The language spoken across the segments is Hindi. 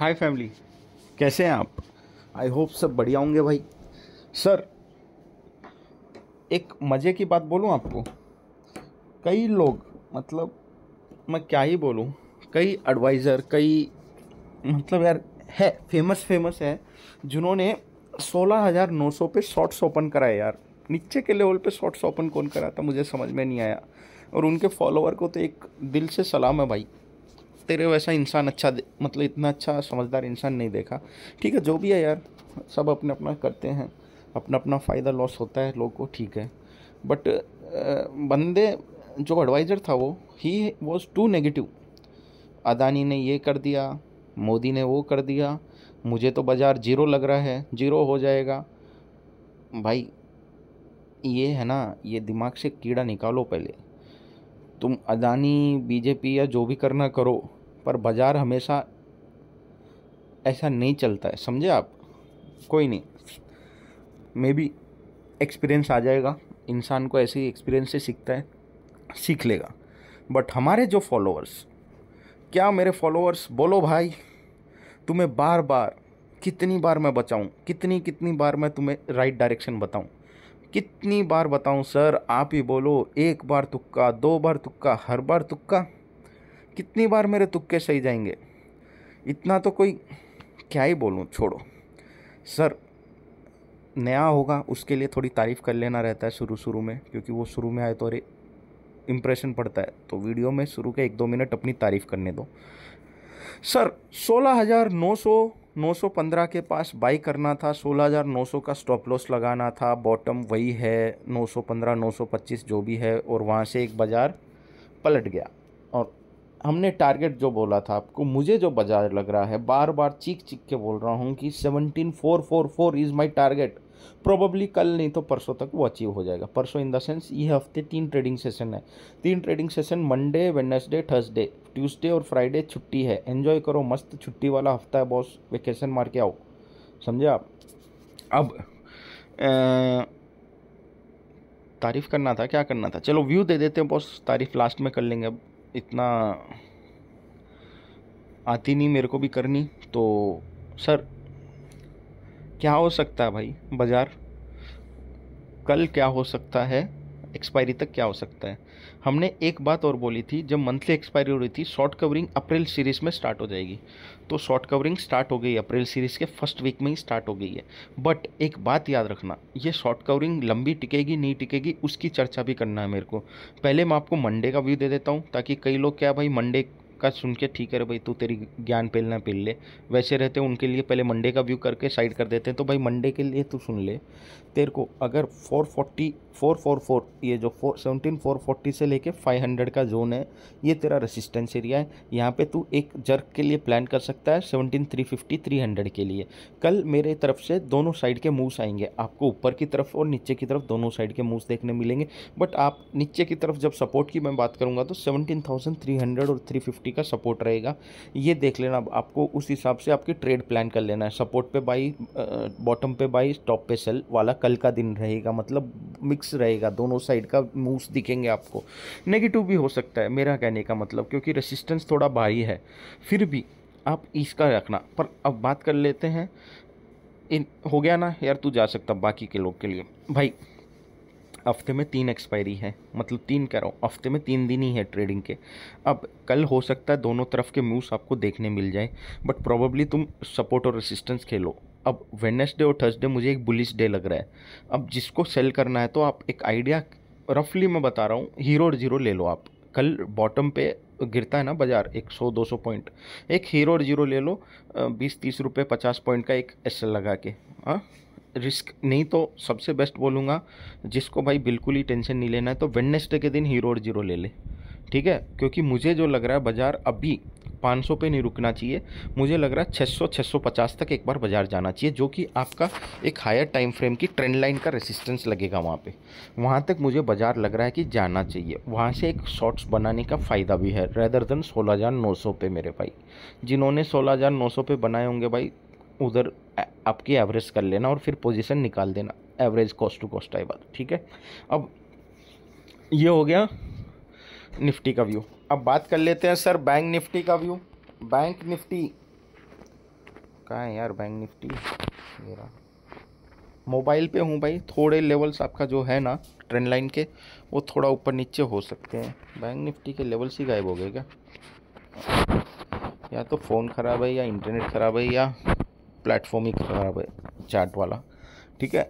हाय फैमिली कैसे हैं आप आई होप सब बढ़िया होंगे भाई सर एक मज़े की बात बोलूं आपको कई लोग मतलब मैं क्या ही बोलूं कई एडवाइज़र कई मतलब यार है फेमस फेमस है जिन्होंने सोलह हज़ार नौ सौ पे शॉर्ट्स ओपन कराए यार नीचे के लेवल पे शॉर्ट्स ओपन कौन कराता मुझे समझ में नहीं आया और उनके फॉलोवर को तो एक दिल से सलाम है भाई तेरे वैसा इंसान अच्छा मतलब इतना अच्छा समझदार इंसान नहीं देखा ठीक है जो भी है यार सब अपने अपना करते हैं अपना अपना फ़ायदा लॉस होता है लोग को ठीक है बट बंदे जो एडवाइज़र था वो ही वॉज टू नेगेटिव अदानी ने ये कर दिया मोदी ने वो कर दिया मुझे तो बाज़ार जीरो लग रहा है जीरो हो जाएगा भाई ये है ना ये दिमाग से कीड़ा निकालो पहले तुम अदानी बीजेपी या जो भी करना करो पर बाज़ार हमेशा ऐसा नहीं चलता है समझे आप कोई नहीं मे बी एक्सपीरियंस आ जाएगा इंसान को ऐसे ही एक्सपीरियंस से सीखता है सीख लेगा बट हमारे जो फॉलोअर्स क्या मेरे फॉलोअर्स बोलो भाई तुम्हें बार बार कितनी बार मैं बचाऊँ कितनी कितनी बार मैं तुम्हें राइट डायरेक्शन बताऊँ कितनी बार बताऊँ सर आप ही बोलो एक बार तुक्का दो बार तुक्का हर बार तुक्का कितनी बार मेरे तुक्के सही जाएंगे इतना तो कोई क्या ही बोलूँ छोड़ो सर नया होगा उसके लिए थोड़ी तारीफ़ कर लेना रहता है शुरू शुरू में क्योंकि वो शुरू में आए तो अरे इम्प्रेशन पड़ता है तो वीडियो में शुरू के एक दो मिनट अपनी तारीफ़ करने दो सर सोलह हज़ार नौ सौ नौ सौ पंद्रह के पास बाई करना था सोलह हज़ार नौ सौ का स्टॉप लॉस लगाना था बॉटम वही है नौ सौ पंद्रह नौ सौ पच्चीस जो भी है और वहाँ से एक बाज़ार पलट गया हमने टारगेट जो बोला था आपको मुझे जो बाजार लग रहा है बार बार चीख चीख के बोल रहा हूँ कि seventeen four four four is my target probably कल नहीं तो परसों तक वो अचीव हो जाएगा परसों इन द सेंस ये हफ्ते तीन ट्रेडिंग सेशन है तीन trading session Monday Wednesday Thursday Tuesday और फ्राइडे छुट्टी है एन्जॉय करो मस्त छुट्टी वाला हफ्ता है बॉस वेकेशन मार के आओ समझे आप अब तारीफ़ करना था क्या करना था चलो व्यू दे देते हैं बॉस तारीफ़ लास्ट में कर लेंगे अब इतना आती नहीं मेरे को भी करनी तो सर क्या हो सकता है भाई बाज़ार कल क्या हो सकता है एक्सपायरी तक क्या हो सकता है हमने एक बात और बोली थी जब मंथली एक्सपायरी हो रही थी शॉर्ट कवरिंग अप्रैल सीरीज़ में स्टार्ट हो जाएगी तो शॉर्ट कवरिंग स्टार्ट हो गई अप्रैल सीरीज़ के फर्स्ट वीक में ही स्टार्ट हो गई है बट एक बात याद रखना ये शॉर्ट कवरिंग लंबी टिकेगी नहीं टिकेगी उसकी चर्चा भी करना है मेरे को पहले मैं आपको मंडे का व्यू दे देता हूँ ताकि कई लोग क्या भाई मंडे का सुन के ठीक है भाई तू तेरी ज्ञान पेलना पेल ले वैसे रहते उनके लिए पहले मंडे का व्यू करके साइड कर देते हैं तो भाई मंडे के लिए तू सुन ले तेरे को अगर four forty four four four ये जो फोर सेवनटीन फोर फोर्टी से लेके फाइव हंड्रेड का जोन है ये तेरा रेसिस्टेंस एरिया है यहाँ पे तू एक जर्क के लिए प्लान कर सकता है seventeen three fifty three hundred के लिए कल मेरे तरफ से दोनों साइड के मूव्स आएंगे आपको ऊपर की तरफ और नीचे की तरफ दोनों साइड के मूव्स देखने मिलेंगे बट आप नीचे की तरफ जब सपोर्ट की मैं बात करूँगा तो सेवनटीन थाउजेंड थ्री हंड्रेड और थ्री फिफ्टी का सपोर्ट रहेगा ये देख लेना आपको उस हिसाब से आपकी ट्रेड प्लान कर लेना है सपोर्ट पे बाई बॉटम पे बाई टॉप पे सेल वाला कल का दिन रहेगा मतलब मिक्स मिक्स रहेगा दोनों साइड का मूव्स दिखेंगे आपको नेगेटिव भी हो सकता है मेरा कहने का मतलब क्योंकि रेसिस्टेंस थोड़ा भारी है फिर भी आप इसका रखना पर अब बात कर लेते हैं इन हो गया ना यार तू जा सकता बाकी के लोग के लिए भाई हफ्ते में तीन एक्सपायरी है मतलब तीन कह रहा हूँ हफ्ते में तीन दिन ही है ट्रेडिंग के अब कल हो सकता है दोनों तरफ के मूव्स आपको देखने मिल जाए बट प्रॉबली तुम सपोर्ट और रेसिस्टेंस खेलो अब वेनसडे और थर्सडे मुझे एक बुलिश डे लग रहा है अब जिसको सेल करना है तो आप एक आइडिया रफली मैं बता रहा हूँ हीरो और जीरो ले लो आप कल बॉटम पे गिरता है ना बाजार 100 200 पॉइंट एक हीरो और जीरो ले लो बीस तीस रुपये पचास पॉइंट का एक एस लगा के हाँ रिस्क नहीं तो सबसे बेस्ट बोलूँगा जिसको भाई बिल्कुल ही टेंशन नहीं लेना है तो वेनसडे के दिन हीरो और जीरो ले ले ठीक है क्योंकि मुझे जो लग रहा है बाज़ार अभी 500 पे नहीं रुकना चाहिए मुझे लग रहा है 600 650 तक एक बार बाज़ार जाना चाहिए जो कि आपका एक हायर टाइम फ्रेम की ट्रेंड लाइन का रेसिस्टेंस लगेगा वहाँ पे वहाँ तक मुझे बाज़ार लग रहा है कि जाना चाहिए वहाँ से एक शॉर्ट्स बनाने का फ़ायदा भी है रेदर देन सोलह हज़ार नौ सौ पे मेरे भाई जिन्होंने सोलह हज़ार नौ सौ पे बनाए होंगे भाई उधर आपकी एवरेज कर लेना और फिर पोजीशन निकाल देना एवरेज कॉस्ट टू कॉस्ट आई बात ठीक है अब ये हो गया निफ्टी का व्यू अब बात कर लेते हैं सर बैंक निफ्टी का व्यू बैंक निफ्टी कहाँ है यार बैंक निफ्टी मेरा मोबाइल पे हूँ भाई थोड़े लेवल्स आपका जो है ना ट्रेंड लाइन के वो थोड़ा ऊपर नीचे हो सकते हैं बैंक निफ्टी के लेवल्स ही गायब हो गए क्या या तो फ़ोन ख़राब है या इंटरनेट ख़राब है या प्लेटफॉर्म ही ख़राब है चार्ट वाला ठीक है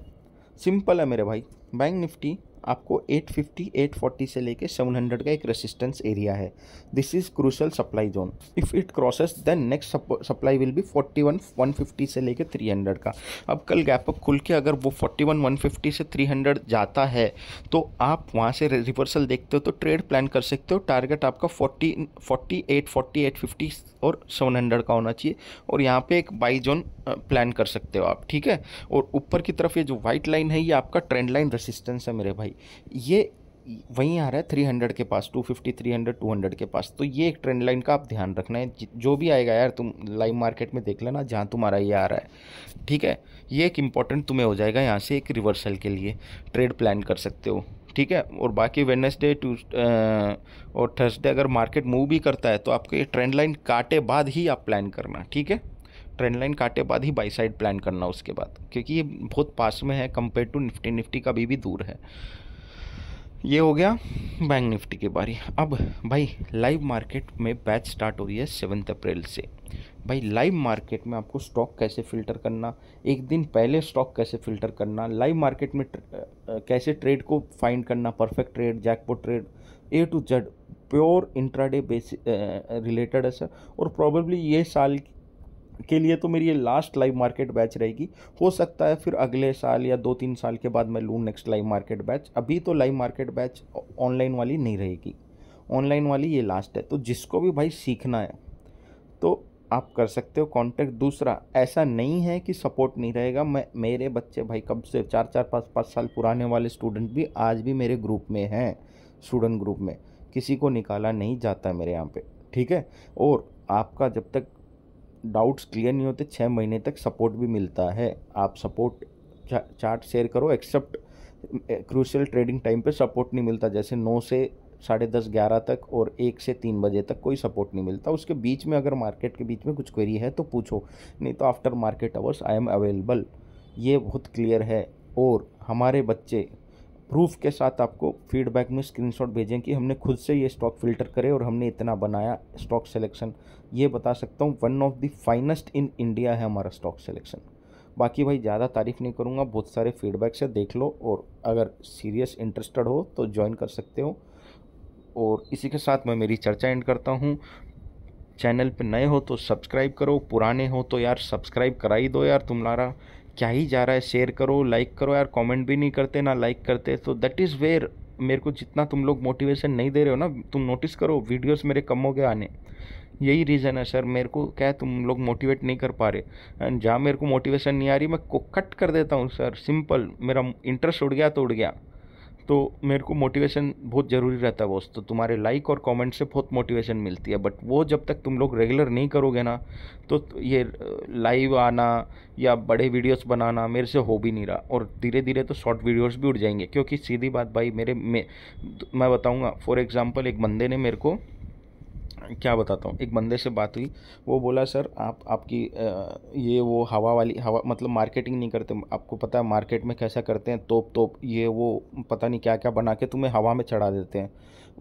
सिंपल है मेरे भाई बैंक निफ्टी आपको 850, 840 से लेके 700 का एक रेसिस्टेंस एरिया है this is crucial supply zone if it crosses then next supply will be 41, 150 से लेके 300 का अब कल गैप अप खुल के अगर वो 41, 150 से 300 जाता है तो आप वहाँ से रिवर्सल देखते हो तो ट्रेड प्लान कर सकते हो टारगेट आपका 40, 48, 48, 50 और सेवन का होना चाहिए और यहाँ पे एक बाई जोन प्लान कर सकते हो आप ठीक है और ऊपर की तरफ ये जो वाइट लाइन है ये आपका ट्रेंड लाइन रेसिस्टेंस है मेरे भाई भाई ये वहीं आ रहा है थ्री हंड्रेड के पास two fifty three hundred two hundred के पास तो ये एक ट्रेंड लाइन का आप ध्यान रखना है जो भी आएगा यार तुम लाइव मार्केट में देख लेना जहाँ तुम्हारा ये आ रहा है ठीक है ये एक इंपॉर्टेंट तुम्हें हो जाएगा यहाँ से एक रिवर्सल के लिए ट्रेड प्लान कर सकते हो ठीक है और बाकी वेनसडे टू और थर्सडे अगर मार्केट मूव भी करता है तो आपको ये ट्रेंड लाइन काटे बाद ही आप प्लान करना ठीक है ट्रेंड लाइन काटे बाद ही बाई साइड प्लान करना उसके बाद क्योंकि ये बहुत पास में है कंपेयर टू निफ्टी निफ्टी का अभी भी दूर है ये हो गया बैंक निफ्टी के बारी अब भाई लाइव मार्केट में बैच स्टार्ट हो रही है सेवन्थ अप्रैल से भाई लाइव मार्केट में आपको स्टॉक कैसे फिल्टर करना एक दिन पहले स्टॉक कैसे फिल्टर करना लाइव मार्केट में कैसे ट्रेड को फाइंड करना perfect trade jackpot trade A to Z pure intraday base related है सर और प्रॉबेबली ये साल के लिए तो मेरी ये लास्ट लाइव मार्केट बैच रहेगी हो सकता है फिर अगले साल या दो तीन साल के बाद मैं लूँ नेक्स्ट लाइव मार्केट बैच अभी तो लाइव मार्केट बैच ऑनलाइन वाली नहीं रहेगी ऑनलाइन वाली ये लास्ट है तो जिसको भी भाई सीखना है तो आप कर सकते हो कांटेक्ट दूसरा ऐसा नहीं है कि सपोर्ट नहीं रहेगा मैं मेरे बच्चे भाई कब से चार चार पाँच पाँच साल पुराने वाले स्टूडेंट भी आज भी मेरे ग्रुप में हैं स्टूडेंट ग्रुप में किसी को निकाला नहीं जाता मेरे यहाँ पे ठीक है और आपका जब तक डाउट्स क्लियर नहीं होते छः महीने तक सपोर्ट भी मिलता है आप सपोर्ट चार्ट शेयर करो एक्सेप्ट क्रूशियल ट्रेडिंग टाइम पे सपोर्ट नहीं मिलता जैसे नौ से साढ़े दस ग्यारह तक और एक से तीन बजे तक कोई सपोर्ट नहीं मिलता उसके बीच में अगर मार्केट के बीच में कुछ क्वेरी है तो पूछो नहीं तो after market hours I am available ये बहुत क्लियर है और हमारे बच्चे प्रूफ के साथ आपको फीडबैक में स्क्रीनशॉट भेजें कि हमने खुद से ये स्टॉक फिल्टर करे और हमने इतना बनाया स्टॉक सिलेक्शन ये बता सकता हूँ one of the finest in India है हमारा स्टॉक सिलेक्शन बाकी भाई ज़्यादा तारीफ़ नहीं करूँगा बहुत सारे फीडबैक से देख लो और अगर सीरियस इंटरेस्टेड हो तो ज्वाइन कर सकते हो और इसी के साथ मैं मेरी चर्चा एंड करता हूँ चैनल पे नए हो तो सब्सक्राइब करो पुराने हो तो यार सब्सक्राइब करा ही दो यार तुम्हारा क्या ही जा रहा है शेयर करो लाइक करो यार कमेंट भी नहीं करते ना लाइक करते तो दैट इज़ वेयर मेरे को जितना तुम लोग मोटिवेशन नहीं दे रहे हो ना तुम नोटिस करो वीडियोस मेरे कम हो गए आने यही रीज़न है सर मेरे को क्या है तुम लोग मोटिवेट नहीं कर पा रहे एंड जहाँ मेरे को मोटिवेशन नहीं आ रही मैं को कट कर देता हूँ सर सिंपल मेरा इंटरेस्ट उड़ गया तो उड़ गया तो मेरे को मोटिवेशन बहुत ज़रूरी रहता है दोस्तों तो तुम्हारे लाइक और कमेंट से बहुत मोटिवेशन मिलती है बट वो जब तक तुम लोग रेगुलर नहीं करोगे ना तो ये लाइव आना या बड़े वीडियोस बनाना मेरे से हो भी नहीं रहा और धीरे धीरे तो शॉर्ट वीडियोस भी उठ जाएंगे क्योंकि सीधी बात भाई मेरे मैं बताऊँगा फॉर एग्ज़ाम्पल एक बंदे ने मेरे को क्या बताता हूँ एक बंदे से बात हुई वो बोला सर आप आपकी ये वो हवा वाली हवा मतलब मार्केटिंग नहीं करते आपको पता है मार्केट में कैसा करते हैं तोप तोप ये वो पता नहीं क्या क्या बना के तुम्हें हवा में चढ़ा देते हैं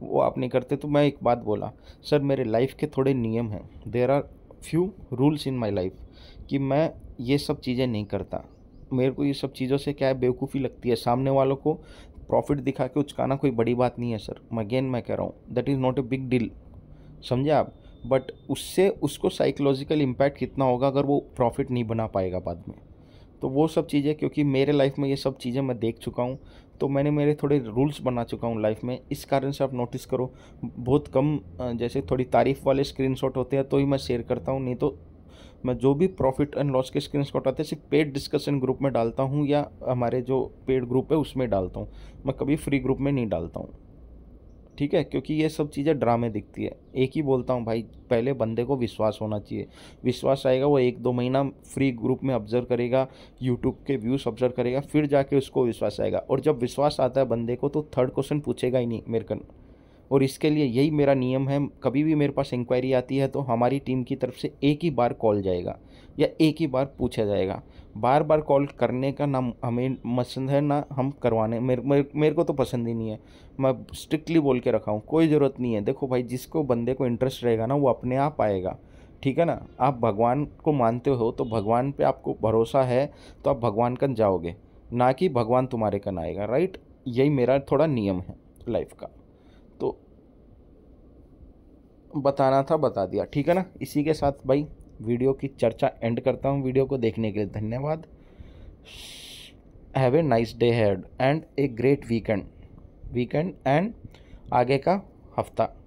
वो आप नहीं करते तो मैं एक बात बोला सर मेरे लाइफ के थोड़े नियम हैं there are few rules in my life कि मैं ये सब चीज़ें नहीं करता मेरे को ये सब चीज़ों से क्या है बेवकूफ़ी लगती है सामने वालों को प्रॉफिट दिखा के उचकाना कोई बड़ी बात नहीं है सर अगेन मैं कह रहा हूँ that is not a big deal समझे आप बट उससे उसको साइकोलॉजिकल इम्पैक्ट कितना होगा अगर वो प्रॉफिट नहीं बना पाएगा बाद में तो वो सब चीज़ें क्योंकि मेरे लाइफ में ये सब चीज़ें मैं देख चुका हूँ तो मैंने मेरे थोड़े रूल्स बना चुका हूँ लाइफ में इस कारण से आप नोटिस करो बहुत कम जैसे थोड़ी तारीफ़ वाले स्क्रीनशॉट होते हैं तो ही मैं शेयर करता हूँ नहीं तो मैं जो भी प्रॉफिट एंड लॉस के स्क्रीन शॉट आते हैं सिर्फ पेड डिस्कशन ग्रुप में डालता हूँ या हमारे जो पेड ग्रुप है उसमें डालता हूँ मैं कभी फ्री ग्रुप में नहीं डालता हूँ ठीक है क्योंकि ये सब चीज़ें ड्रामे दिखती है एक ही बोलता हूँ भाई पहले बंदे को विश्वास होना चाहिए विश्वास आएगा वो एक दो महीना फ्री ग्रुप में ऑब्जर्व करेगा यूट्यूब के व्यूज़ ऑब्जर्व करेगा फिर जाके उसको विश्वास आएगा और जब विश्वास आता है बंदे को तो थर्ड क्वेश्चन पूछेगा ही नहीं मेरे को और इसके लिए यही मेरा नियम है कभी भी मेरे पास इंक्वायरी आती है तो हमारी टीम की तरफ से एक ही बार कॉल जाएगा या एक ही बार पूछा जाएगा बार बार कॉल करने का ना हमें पसंद है ना हम करवाने मेरे मेरे, मेरे को तो पसंद ही नहीं है मैं स्ट्रिक्टली बोल के रखा हूँ कोई ज़रूरत नहीं है देखो भाई जिसको बंदे को इंटरेस्ट रहेगा ना वो अपने आप आएगा ठीक है ना आप भगवान को मानते हो तो भगवान पे आपको भरोसा है तो आप भगवान कन जाओगे ना कि भगवान तुम्हारे कन आएगा राइट यही मेरा थोड़ा नियम है लाइफ का तो बताना था बता दिया ठीक है ना इसी के साथ भाई वीडियो की चर्चा एंड करता हूँ वीडियो को देखने के लिए धन्यवाद have a nice day had and a great weekend weekend एंड आगे का हफ्ता